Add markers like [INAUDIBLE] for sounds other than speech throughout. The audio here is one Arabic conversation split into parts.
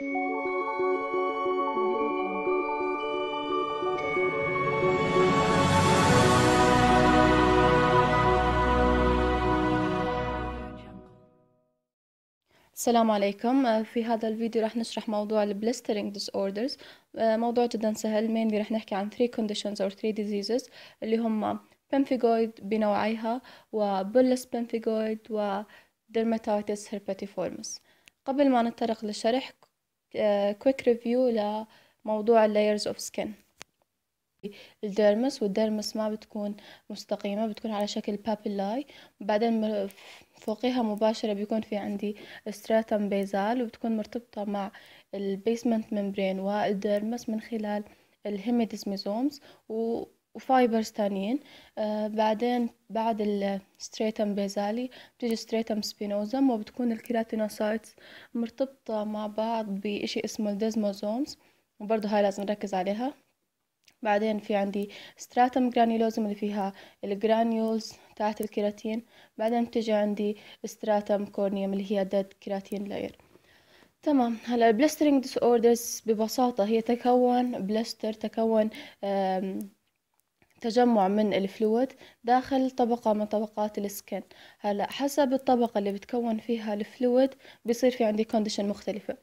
السلام عليكم آه، في هذا الفيديو راح نشرح موضوع البلسترينج اوردرز آه، موضوع جدا سهل مين راح نحكي عن 3 conditions or 3 diseases اللي هم بنفيجويد بنوعيها وبلس بنفيجويد ودرماتايتس هيرباتيفورمس قبل ما نتطرق للشرح كويك آه، ريفيو لموضوع اللايرز اوف سكين الديرمس والديرمس ما بتكون مستقيمة بتكون على شكل بابيلاي بعدين فوقها مباشرة بيكون في عندي ستراتم بيزال وبتكون مرتبطة مع البيسمنت ممبرين والديرمس من خلال الهيميديزميزومز و وفايبرز تانيين آه، بعدين بعد الستريتم بيزالي بتيجي ستريتم سبينوزم وبتكون الكيراتينوسايتس مرتبطة مع بعض بإشي اسمه الديزموزومز وبرضه هاي لازم نركز عليها بعدين في عندي ستراتم جرانيولوزم اللي فيها الجرانيولز تاعت الكيراتين بعدين بتيجي عندي ستراتم كورنيوم اللي هي ديد كيراتين لاير تمام هلا البلاسترينج ديس اوردرز ببساطة هي تكون بلاستر تكون تجمع من الفلويد داخل طبقة من طبقات السكن هلا حسب الطبقة اللي بتكون فيها الفلويد بيصير في عندي كونديشن مختلفة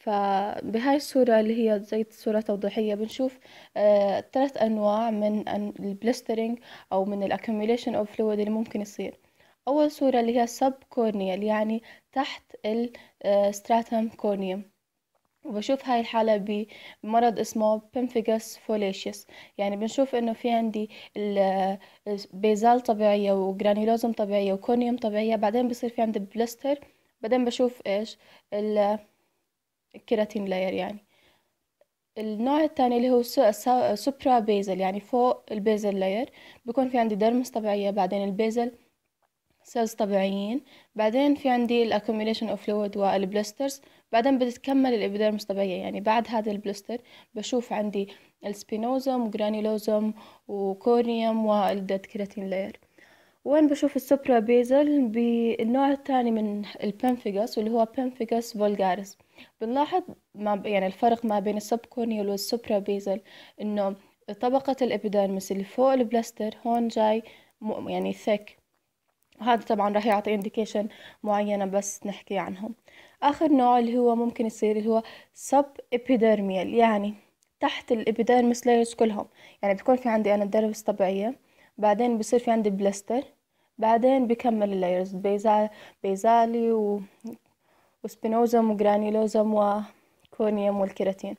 فبهاي الصورة اللي هي زي صورة توضيحية بنشوف آه ثلاث أنواع من البلاسترينج أو من الأكوميليشن أوف فلويد اللي ممكن يصير أول صورة اللي هي سب كورنيال يعني تحت الستراتم آه، كورنيوم وبشوف هاي الحالة بمرض اسمه بيمفيجاس فوليشيس يعني بنشوف انه في عندي البيزال طبيعية وجرانيولوزم طبيعية وكونيوم طبيعية بعدين بصير في عندي بلستر بعدين بشوف ايش الكيراتين لاير يعني النوع الثاني اللي هو سوبرا بيزل يعني فوق البيزل لاير بكون في عندي درمس طبيعية بعدين البيزل سيلز طبيعيين بعدين في عندي الاكوميليشن اوف فلويد والبلاسترز بعدين بتتكمل الابيديرمس طبيعية يعني بعد هذا البلاستر بشوف عندي السبينوزم وجرانيولوزم وكورنيوم والديد كيراتين لاير وين بشوف السوبرا بيزل بالنوع الثاني من البنفيجاس واللي هو بنفيجاس فولجارس بنلاحظ ما يعني الفرق ما بين السبكورنيال والسوبرا بيزل انه طبقة الابيديرمس اللي فوق البلاستر هون جاي يعني ثيك هذا طبعا راح يعطي انديكيشن معينة بس نحكي عنهم آخر نوع اللي هو ممكن يصير اللي هو سب إبيديرميال يعني تحت الإبيديرمس لايرز كلهم يعني بيكون في عندي أنا الدرس طبيعية بعدين بصير في عندي بلستر بعدين بكمل اللايرز بيزال بيزالي و... وسبينوزم وجرانيلوزم وكورنيوم والكيراتين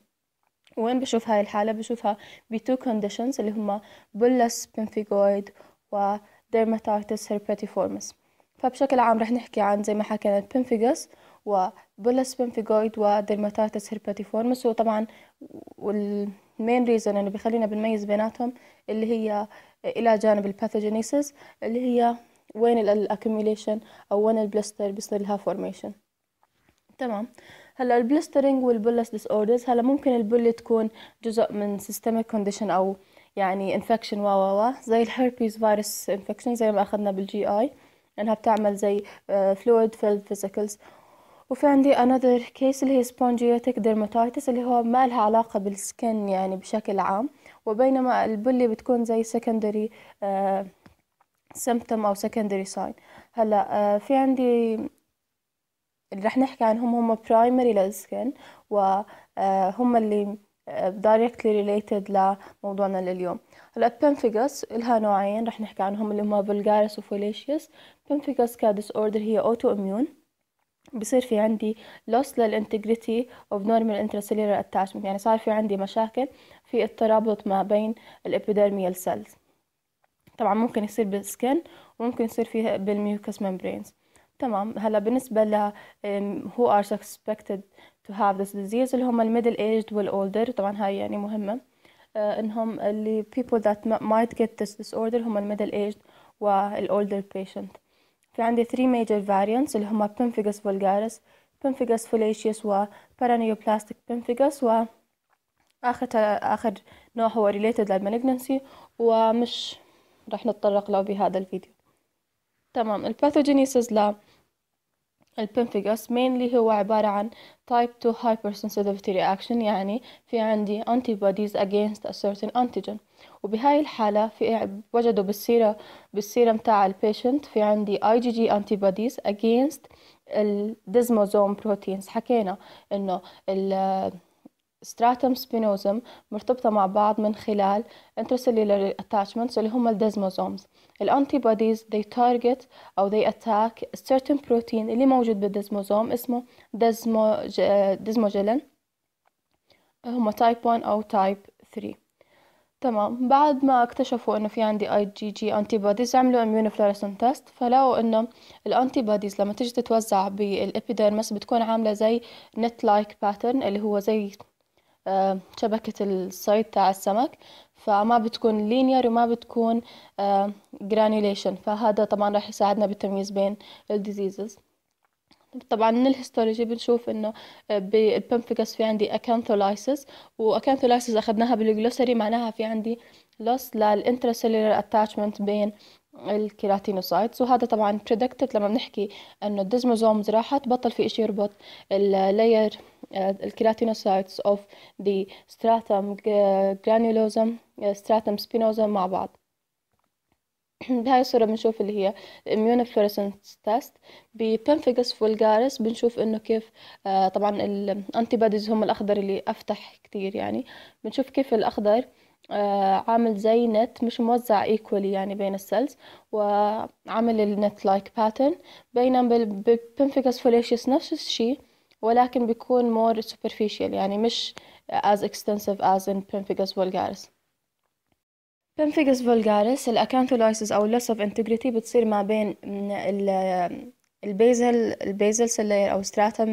وين بشوف هاي الحالة بشوفها بتو كونديشنز اللي هما بولس بنفيجويد و Dermatitis herpetiformis فبشكل عام رح نحكي عن زي ما حكينا بيمفيجاس وبولس و ودرماتيتس هيرباتيفورمس وطبعا والمين ريزون اللي بخلينا بنميز بيناتهم اللي هي إلى جانب الباثوجينيسيس اللي هي وين الاكوميليشن أو وين البلستر بيصير لها فورميشن تمام هلا البلسترينج والبولس ديس اوردرز هلا ممكن البولة تكون جزء من سيستميك كونديشن أو يعني انفكشن و و زي الهربيز فيروس انفكشن زي ما اخذنا بالجي اي انها بتعمل زي فلويد فيل فيزيكلز وفي عندي another case اللي هي spongiatic dermatitis اللي هو ما لها علاقة بالسكن يعني بشكل عام وبينما البلي بتكون زي secondary آه، symptom أو secondary sign هلا آه، في عندي اللي رح نحكي عنهم هم primary للسكن وهم آه، اللي directly related لموضوعنا لليوم هلا البنفيجاس لها نوعين رح نحكي عنهم اللي هما بلغاريس وفوليشيوس بنفيجاس كادس اوردر هي اوتو اميون بصير في عندي loss للانتجريتي اوف نورمال intracellular attachment يعني صار في عندي مشاكل في الترابط ما بين الابيدرميال سيلز طبعا ممكن يصير بالسكن وممكن يصير فيها بالميوكس ممبرينز تمام هلا بالنسبة ل um، who are suspected to have this disease اللي هم middle aged older طبعا هاي يعني مهمة uh, انهم اللي people that might get this disorder هم middle aged older patient في عندي three major variants اللي هم pemphigus vulgaris pemphigus fallacious و paraneoplastic pemphigus و آخر آخر نوع هو related للمالجنسي ومش راح نتطرق له بهذا الفيديو تمام الباثوجينيسيس لا البنفيجاس مينلي هو عبارة عن type 2 hypersensitivity reaction يعني في عندي antibodies against a certain antigen وبهاي الحالة في وجدوا بالسيرة بالسيرة متاع البيشنت في عندي IgG antibodies against الديزموزوم بروتينز حكينا انه stratum spinosum مرتبطة مع بعض من خلال intracellular attachments اللي هم الديزموزومز الانتيبوديز they target أو they attack certain protein اللي موجود بالديزموزوم اسمه ديزموجيلين هم تايب 1 أو تايب 3 تمام بعد ما اكتشفوا انه في عندي اي جي جي انتي بوديز عملوا اميون فلوريسنت تيست فلقوا انه الانتي بوديز لما تيجي تتوزع بالابيديرمس بتكون عامله زي نت لايك باترن اللي هو زي آه، شبكة الصيد تاع السمك فما بتكون لينير وما بتكون جرانيوليشن آه، فهذا طبعا راح يساعدنا بالتمييز بين الديزيزز طبعا من الهيستولوجي بنشوف انه آه، بالبنفيكس في عندي اكانثولايسس واكانثولايسس اخذناها بالجلوسري معناها في عندي لوس للانتراسيلولار اتاتشمنت بين الكيراتينوسايتس وهذا طبعا بريدكتد لما بنحكي انه الديزموزومز راحت بطل في اشي يربط اللاير آه، الكيراتينوسايتس اوف ذا ستراتم جرانيولوزم ستراتم سبينوزم مع بعض [CLEARS THROAT] بهاي الصورة بنشوف اللي هي immunofluorescence تيست ببنفيكس فولجارس بنشوف انه كيف آه، طبعا الانتي باديز هم الاخضر اللي افتح كتير يعني بنشوف كيف الاخضر آه، عامل زي نت مش موزع ايكولي يعني بين السيلز وعامل النت لايك باترن بينما بالبنفيكس فوليشيس نفس الشيء ولكن بيكون مور سوبرفيشال يعني مش as extensive as in pemphigus vulgaris pemphigus vulgaris الأكانثولايسز أو loss of integrity بتصير ما بين ال البيزل البيزل سلاير أو stratum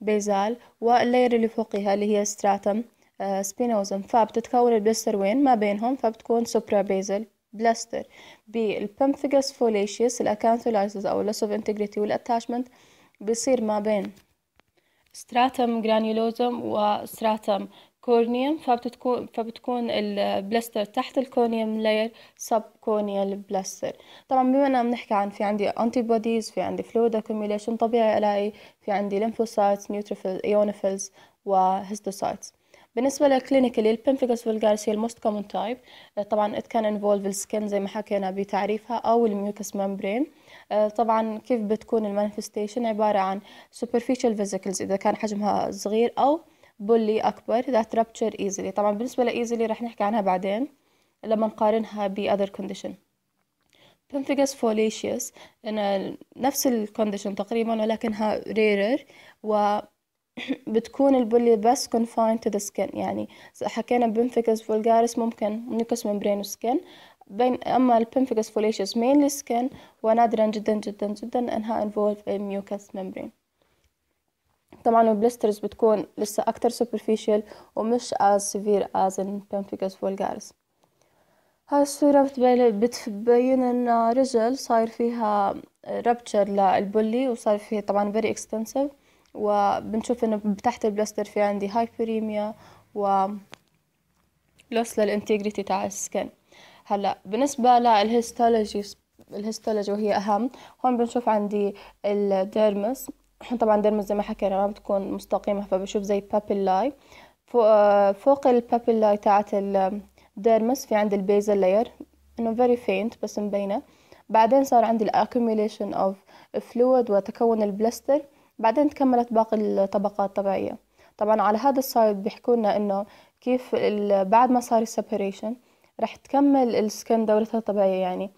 بيزال واللاير اللي فوقها اللي هي stratum آه، سبينوزم فبتتكون البلستر وين ما بينهم فبتكون سوبرا بيزل بلاستر بالبمفيجس فوليشيس الأكانثولايسز أو لوس اوف انتجريتي والاتاشمنت بيصير ما بين ستراتم جرانيولوزم وستراتم كورنيوم فبتكون فبتكون البلاستر تحت الكورنيوم لاير سب كورنيال بلاستر طبعا بما اننا بنحكي عن في عندي انتي بوديز في عندي فلويد اكوميليشن طبيعي الاقي في عندي ليمفوسايتس نيوتروفيل ايونوفيلز وهيستوسايتس بالنسبة للكلينيكالي البنفيكوس فولجاريس هي الموست كومون تايب آه، طبعا ات كان انفولف السكن زي ما حكينا بتعريفها او الميوكس ممبرين آه، طبعا كيف بتكون المانفستيشن عبارة عن superficial فيزيكلز اذا كان حجمها صغير او بولي اكبر ذات rupture easily طبعا بالنسبة لايزلي رح نحكي عنها بعدين لما نقارنها بأذر كونديشن بنفيجاس فوليشيوس نفس الكونديشن تقريبا ولكنها ريرر و [COUGHS] بتكون البولي بس confined to the skin يعني حكينا بمفيكس فولجاريس ممكن mucous ممبرين وسكين بين أما البمفيكس فوليشيس mainly skin ونادرا جدا جدا جدا أنها involve a mucous membrane طبعا البلسترز بتكون لسه أكتر superficial ومش as severe as in pemphigus vulgaris هاي الصورة بتبين إن رجل صاير فيها ربتشر للبلي وصار فيه طبعا very extensive وبنشوف انه تحت البلاستر في عندي هايبريميا و لوس للانتجريتي تاع السكن هلا بالنسبة للهيستولوجي الهيستولوجي وهي أهم هون بنشوف عندي الديرمس [CLEARS THROAT] طبعا الديرمس زي ما حكينا ما بتكون مستقيمة فبشوف زي بابيلاي فوق البابيلاي تاعت الديرمس في عندي البيزل لاير انه فيري فينت بس مبينة بعدين صار عندي الاكوميليشن اوف فلويد وتكون البلاستر بعدين تكملت باقي الطبقات تبعيها طبعا على هذا السايد بيحكوا لنا انه كيف بعد ما صار السبريشن رح تكمل السكن دورتها الطبيعية يعني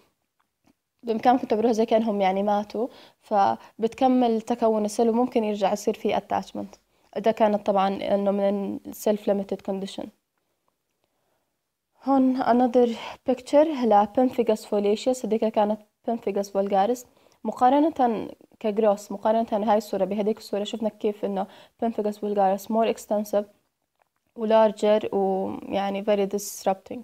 بإمكانكم تعتبروها زي كأنهم يعني ماتوا فبتكمل تكون السيل وممكن يرجع يصير في attachment إذا كانت طبعا إنه من self limited condition هون another picture pemphigus فوليشيس هذيك كانت pemphigus vulgaris مقارنة كجروس مقارنة هاي الصورة بهديك الصورة شفنا كيف انه Pemphigus vulgaris more extensive و larger ويعني very disrupting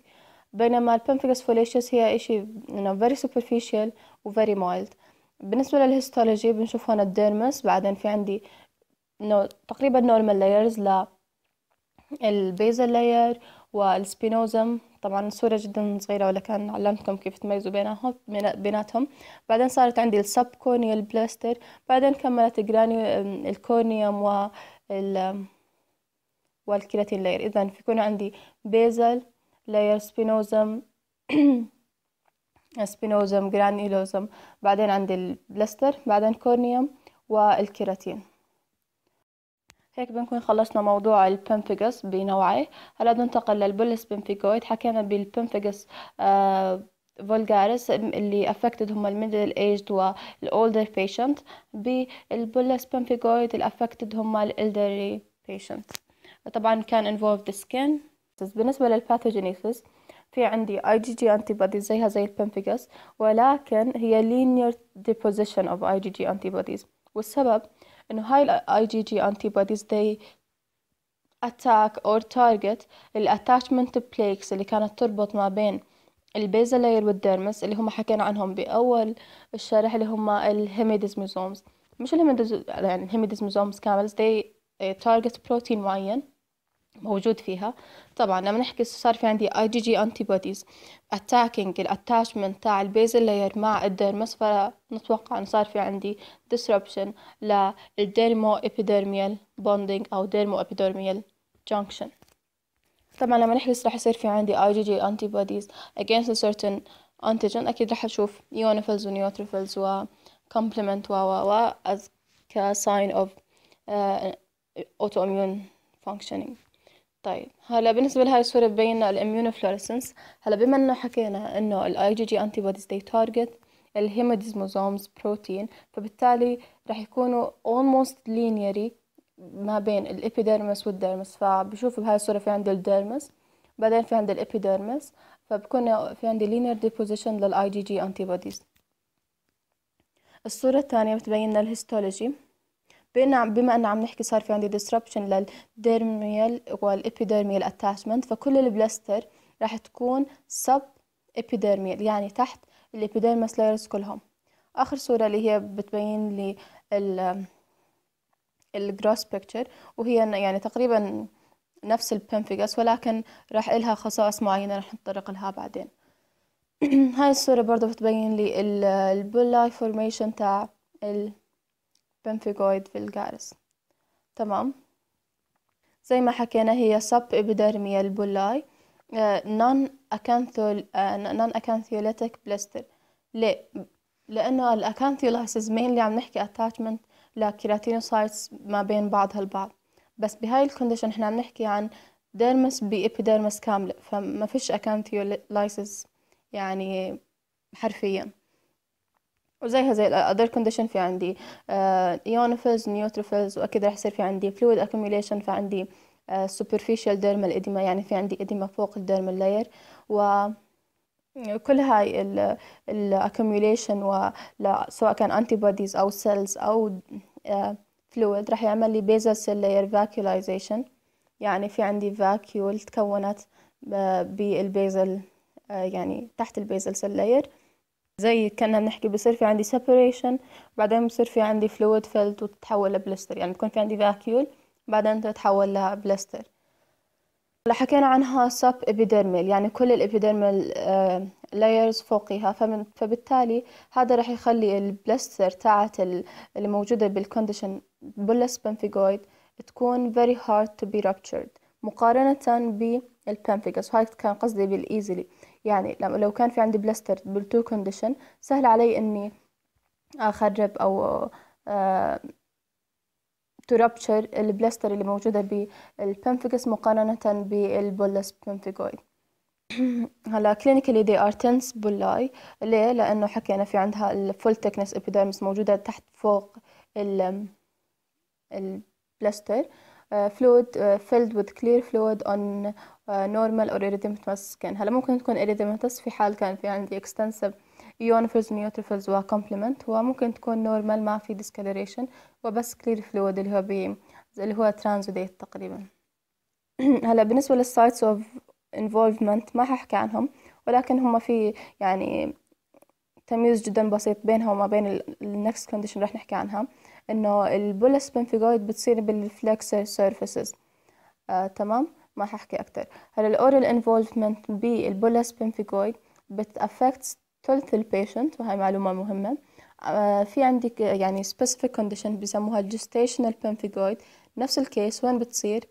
بينما البنفيكس فوليشيس هي إشي إنه very superficial و very mild بالنسبة للهيستولوجي بنشوف هون الديرمس بعدين في عندي إنه تقريبا نورمال لايرز ل البيزل لاير والسبينوزم طبعا الصورة جدا صغيرة ولكن علمتكم كيف تميزوا بينهم بيناتهم بعدين صارت عندي السب كورنيا البلاستر بعدين كملت جرانيو الكورنيوم وال والكيراتين لاير إذا فيكون عندي بيزل لاير سبينوزم سبينوزم جرانيولوزم بعدين عندي البلاستر بعدين كورنيوم والكيراتين هيك بنكون خلصنا موضوع البنفيجس بنوعه هلا بننتقل للبولس بنفيجويد حكينا بالبنفيجس آه فولجارس اللي افكتد هم الميدل ايجد والاولدر بيشنت بالبولس بنفيجويد اللي affected هم الالدرلي بيشنت طبعا كان انفولف ذا skin بالنسبة للباثوجينيسيس في عندي اي جي جي انتي بوديز زيها زي البنفيجس ولكن هي لينير ديبوزيشن اوف اي جي جي انتي بوديز والسبب إنه هاي الاي جي جي أنتي بوديز they attack or target الاتاتشمنت بليكس اللي كانت تربط ما بين البيزا لاير والديرمس اللي هم حكينا عنهم بأول الشرح اللي هم الهيميديزميزومز مش الهيميديزميزومز يعني الهيميديزميزومز كاملز they eh, target بروتين معين موجود فيها طبعا لما نحكي صار في عندي اي جي جي انتي بوديز اتاكينج الاتاشمنت تاع البيزل لاير مع الديرمس فنتوقع ان صار في عندي ديسربشن للديرمو ابيديرميال بوندينج او ديرمو ابيديرميال جانكشن طبعا لما نحكي راح يصير في عندي اي جي جي انتي بوديز اجينست a certain antigen اكيد راح اشوف eosinophils ونيوتروفيلز و كومبلمنت و و و از a sign of uh, autoimmune functioning طيب هلا بالنسبة لهاي الصورة ببين الاميونوفلوريسنس هلا بما انه حكينا انه الاي جي جي انتي بوديز دي تارجت الهيموديزموزومز بروتين فبالتالي رح يكونوا almost linearly ما بين الابيديرمس والديرمس فبشوفوا بهاي الصورة في عندي الديرمس بعدين في عندي الابيديرمس فبكون في عندي linear deposition للاي جي جي انتي بوديز الصورة الثانية بتبين لنا الهيستولوجي بما أن عم نحكي صار في عندي disruption للديرميال والإبيديرميال attachment فكل البلاستر راح تكون sub epidermial يعني تحت الإبيديرمس layers كلهم آخر صورة اللي هي بتبين لي ال الجروس بيكتشر وهي يعني تقريبا نفس البنفيجاس ولكن راح إلها خصائص معينة راح نتطرق لها بعدين [CLEARS THROAT] هاي الصورة برضو بتبين لي البولاي فورميشن تاع ال بنفيجويد فيلجارس تمام زي ما حكينا هي سب إبيدرميال البولاي نون أكانثول نون أكانثيوليتك بلستر ليه؟ لأنه الأكانثيولايسز مين اللي عم نحكي اتاتشمنت لكيراتينوسايتس ما بين بعضها البعض بس بهاي الكونديشن احنا عم نحكي عن ديرمس بابيدرمس كاملة فما فيش أكانثيولايسز يعني حرفيا وزيها زي الأذر كونديشن في عندي إيونوفيلز آه، نيوتروفيلز وأكيد راح يصير في عندي فلويد أكوميليشن في عندي سوبرفيشال ديرمال إديما يعني في عندي إديما فوق الديرمال لاير و كل هاي الاكوميليشن و سواء كان انتي بوديز او سيلز او فلويد آه، راح يعمل لي بيزل سيل لاير فاكيولايزيشن يعني في عندي فاكيول تكونت آه، بالبيزل يعني تحت البيزل سيل لاير زي كنا بنحكي بصير في عندي separation بعدين بصير في عندي fluid filled وتتحول لبلستر يعني بكون في عندي فاكيول بعدين تتحول لبلستر هلا حكينا عنها سب ابيدرمال يعني كل الابيدرمال لايرز فوقها فمن فبالتالي هذا راح يخلي البلستر تاعت اللي موجودة بالكونديشن بالسبنفيجويد تكون very hard to be ruptured مقارنة بالبنفيجس وهاي كان قصدي بالإيزلي يعني لو كان في عندي بلاستر بالتو كونديشن سهل علي اني اخرب او تربشر آه، البلاستر اللي موجودة بالبنفيكس مقارنة بالبولس بنفيكويد [LAUGHS] هلا كلينيكالي دي ار تنس بولاي ليه لانه حكينا في عندها الفول تكنس ابيديرمس موجوده تحت فوق ال البلاستر فلويد آه، آه، filled with clear fluid on آه، normal or erythematous skin هلا ممكن تكون erythematous في حال كان في عندي extensive ايونوفيلز نيوتروفيلز وكومبلمنت وممكن تكون نورمال ما في ديسكلريشن وبس كلير فلويد اللي هو بي اللي هو ترانزوديت تقريبا [CLEARS THROAT] هلا بالنسبه للسايتس اوف انفولفمنت ما ححكي عنهم ولكن هم في يعني تمييز جدا بسيط بينها وما بين النكست كونديشن رح نحكي عنها انه البولس بنفيجويد بتصير بالفلكسر سيرفيسز آه تمام ما ححكي اكتر هلا الاورال انفولفمنت بالبولس بنفيجويد بتأفكت ثلث البيشنت وهي معلومة مهمة آه في عندك يعني specific condition بسموها الجستيشنال بنفيجويد نفس الكيس وين بتصير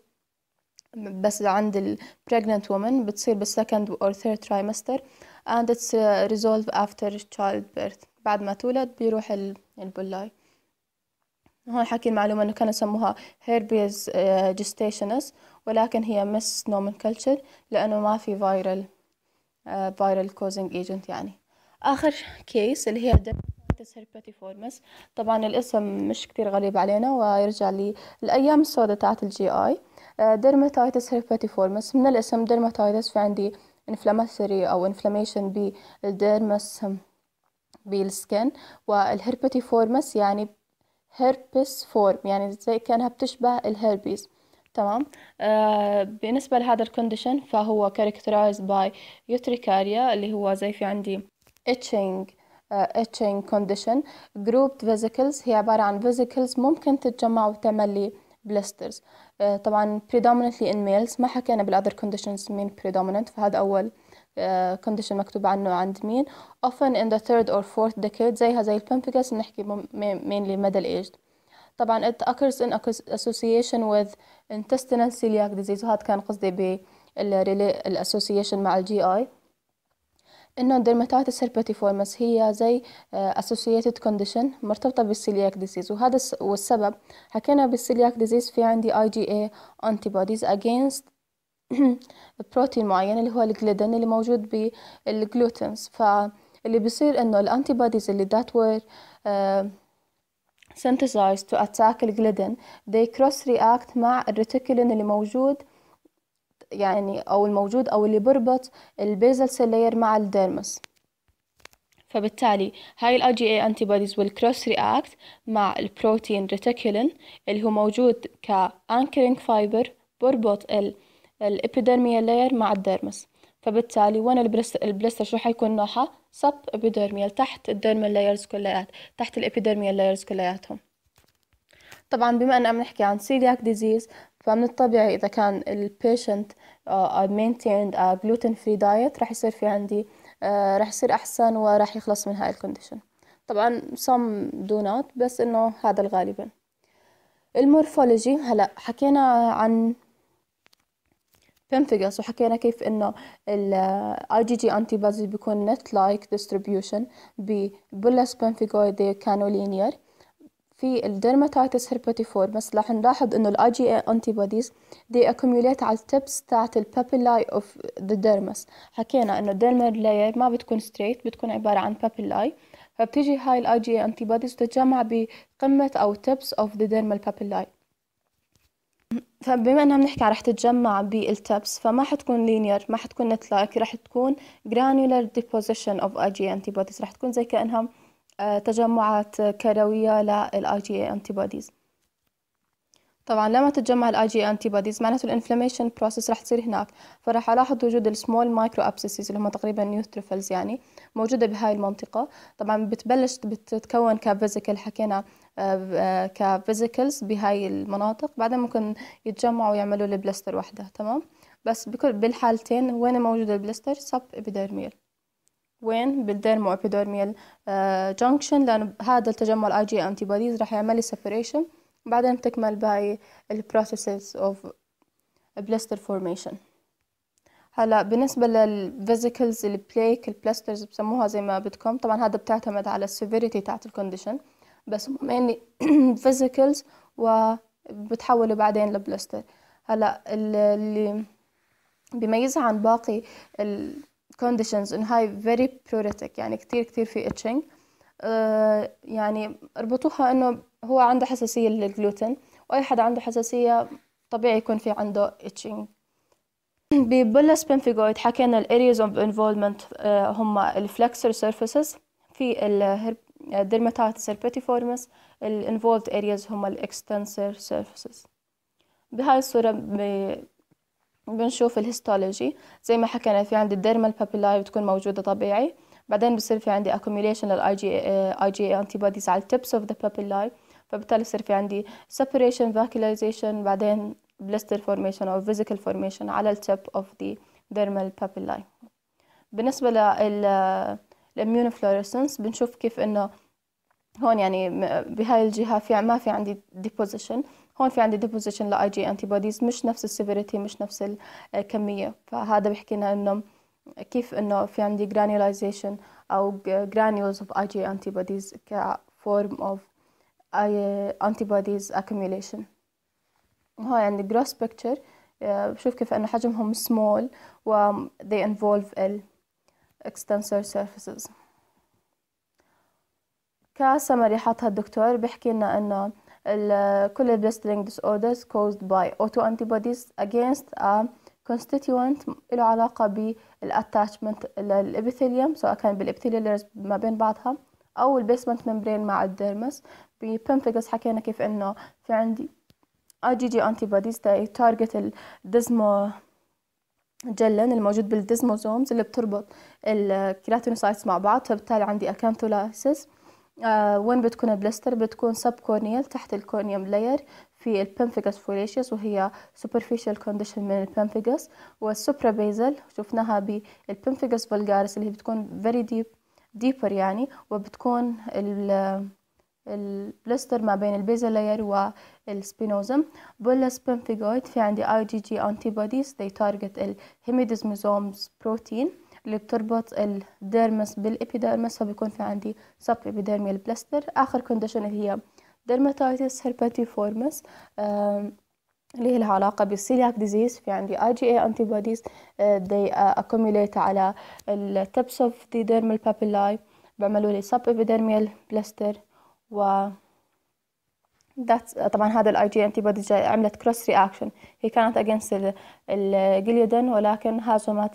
بس عند ال pregnant woman بتصير بالسكند or third trimester and it's resolved after childbirth بعد ما تولد بيروح البلاي هون حكي المعلومة أنه كانوا يسموها هيربيز آه، جستيشنس ولكن هي مس نومن كلتشر لأنه ما في فايرال فايرال كوزنج ايجنت يعني آخر كيس اللي هي هيربيتيفورمس طبعا الاسم مش كتير غريب علينا ويرجع للأيام السوداء تاعت الجي آي ديرماتايتس هيربيتيفورمس من الاسم ديرماتايتس في عندي inflammatory أو inflammation بالديرمس بالسكن والهربتيفورمس يعني هيربس فورم يعني زي كانها بتشبه الهيربيز تمام آه بالنسبة لهذا الكونديشن فهو characterized by يوتريكاريا اللي هو زي في عندي itching uh, آه، كونديشن condition grouped vesicles هي عبارة عن vesicles ممكن تتجمع وتعمل لي blisters آه طبعا predominantly in males ما حكينا بالother conditions مين predominant فهذا أول كونديشن آه، مكتوب عنه عند مين often in the third or fourth decade زيها زي البامبيكس نحكي mainly middle aged طبعا it occurs in association with intestinal celiac disease وهذا كان قصدي بالاسوسيشن مع الجي اي انه الدرماتايتس هيربيتيفورمس هي زي اسوسييتد آه، كونديشن مرتبطه بالسيلياك ديزيز وهذا والسبب حكينا بالسيلياك ديزيز في عندي اي جي اي انتي بوديز اجينست [CLEARS THROAT] بروتين معين اللي هو الجلدن اللي موجود بالجلوتينز فاللي بيصير انه الانتي بوديز اللي ذات وير uh, synthesized to attack الجلدن they cross react مع الريتيكولين اللي موجود يعني او الموجود او اللي بربط البيزل سيلير مع الديرمس فبالتالي هاي الـ IgA antibodies will cross react مع البروتين ريتيكولين اللي هو موجود كانكرينج فايبر بربط ال الإبيديرميا لاير مع الديرمس فبالتالي وين البلستر شو حيكون نوعها سب ابيدرميال تحت الديرمال لايرز كلياتهم تحت الابيدرميال لايرز كلياتهم طبعا بما ان عم نحكي عن سيلياك ديزيز فمن الطبيعي اذا كان البيشنت مينتيند جلوتين فري دايت راح يصير في عندي آه، راح يصير احسن وراح يخلص من هاي الكونديشن طبعا some do not بس انه هذا الغالبا المورفولوجي هلا حكينا عن بينفقص وحكينا كيف انه الاي جي جي انتي بوديز بيكون نت لايك ديستريبيوشن ببولس بينفيجويدي كانوا لينير في الديرماتايتس هيرباتيفور بس راح نلاحظ انه الاي جي انتي بوديز دي اكوميوليت على التبس تاعت البابيلاي اوف ذا ديرمس حكينا انه الديرمال لاير ما بتكون ستريت بتكون عباره عن بابيلاي فبتيجي هاي الاي جي انتي بوديز تتجمع بقمه او تبس اوف ذا ديرمال بابيلاي فبما انها بنحكي عن رح تتجمع بالتبس فما حتكون لينير ما حتكون نت لايك رح تكون granular deposition of IgA antibodies رح تكون زي كأنها آه، تجمعات كروية لل IgA antibodies طبعا لما تتجمع ال IgA antibodies معناته الانفلاميشن بروسيس رح تصير هناك فرح ألاحظ وجود السمول مايكرو أبسيسز اللي هم تقريبا نيوتروفيلز يعني موجودة بهاي المنطقة طبعا بتبلش بتتكون كفيزيكال حكينا كفيزيكلز بهاي المناطق بعدين ممكن يتجمعوا ويعملوا لي بلاستر وحده تمام بس بكل بالحالتين وين موجود البلاستر سب ابيديرميل وين بالديرمو ابيديرميال آه، جانكشن لانه هذا التجمع الاي جي انتي بوديز راح يعمل لي سيبريشن بعدين بتكمل باقي البروسيسز اوف بلاستر فورميشن هلا بالنسبة للفيزيكلز البليك البلاسترز بسموها زي ما بدكم طبعا هذا بتعتمد على السيفيريتي تاعت الكونديشن بس المهم اني فيزيكلز وبتحولوا بعدين لبلاستر هلا اللي بيميزها عن باقي الكونديشنز انه هاي فيري بيوريتك يعني كتير كتير في اتشنج أه يعني اربطوها انه هو عنده حساسية للجلوتين واي حدا عنده حساسية طبيعي يكون في عنده اتشنج [CLEARS THROAT] ببلا سبينفيجويد حكينا الاريز اوف انفولمنت هم الفلكسر سيرفيسز في الهرب dermatitis البيتيفورمس ال involved areas هما ال extensor surfaces بهاي الصورة بنشوف الهيستولوجي زي ما حكينا في عندي الديرمال بابيلاي بتكون موجودة طبيعي بعدين بصير في عندي accumulation لل IgA آه، IgA antibodies على التبس of the papillae فبالتالي بصير في عندي separation vacuolization بعدين blister formation أو physical formation على التب of the dermal papillae بالنسبة لل الاميونوفلوريسنس بنشوف كيف انه هون يعني بهاي الجهه في ما في عندي ديبوزيشن هون في عندي ديبوزيشن لاي جي انتي بوديز مش نفس السيفيريتي مش نفس الكميه آه، فهذا بيحكي لنا انه كيف انه في عندي جرانيولايزيشن او granules of IgA antibodies كform of آه، antibodies accumulation هون عندي gross picture آه، بشوف كيف انه حجمهم small و they involve ال extensor surfaces كسمري حطها الدكتور بيحكي لنا انه كل البريستلينج disorders caused by autoantibodies against a constituent له علاقة بالاتاتشمنت للإبيثيليوم سواء كان بالإبيثيليالرز ما بين بعضها أو البيسمنت ممبرين مع الديرمس ببنفيجس حكينا كيف إنه في عندي IgG آه، antibodies they target الدزمو جلن الموجود بالديزموزومز اللي بتربط الكيراتينوسايتس مع بعض فبالتالي عندي اكانثولايسيس آه وين بتكون البلستر بتكون سب كورنيال تحت الكورنيوم لاير في البنفيجس فوليشيس وهي superficial condition من البنفيجس والسوبرا بيزل شفناها بالبنفيجس فولجارس اللي بتكون فيري ديب ديبر يعني وبتكون البلستر ما بين البيزل لاير السبينوزم بولا سبينفيجويد في عندي اي جي جي انتي بوديز دي تارجت الهيميدزموزومز بروتين اللي بتربط الديرمس بالإبيديرمس فبيكون في عندي سب إبيديرميال بلاستر آخر كونديشن اللي هي dermatitis herpetiformis اللي هي لها علاقة بالسيلياك ديزيز في عندي اي جي اي انتي بوديز دي اكوميليت على التبس اوف the dermal papillae بعملوا لي سب epidemial بلاستر و That's, uh, طبعا هذا الاي جي انتي بودي عملت كروس رياكشن هي كانت اجينست الجليدن ولكن هاجمت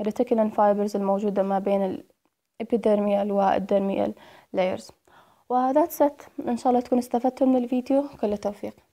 الريتيكولن فايبرز الموجوده ما بين الابيديرميال والدرميال لايرز وذاتس ات ان شاء الله تكون استفدتوا من الفيديو كل التوفيق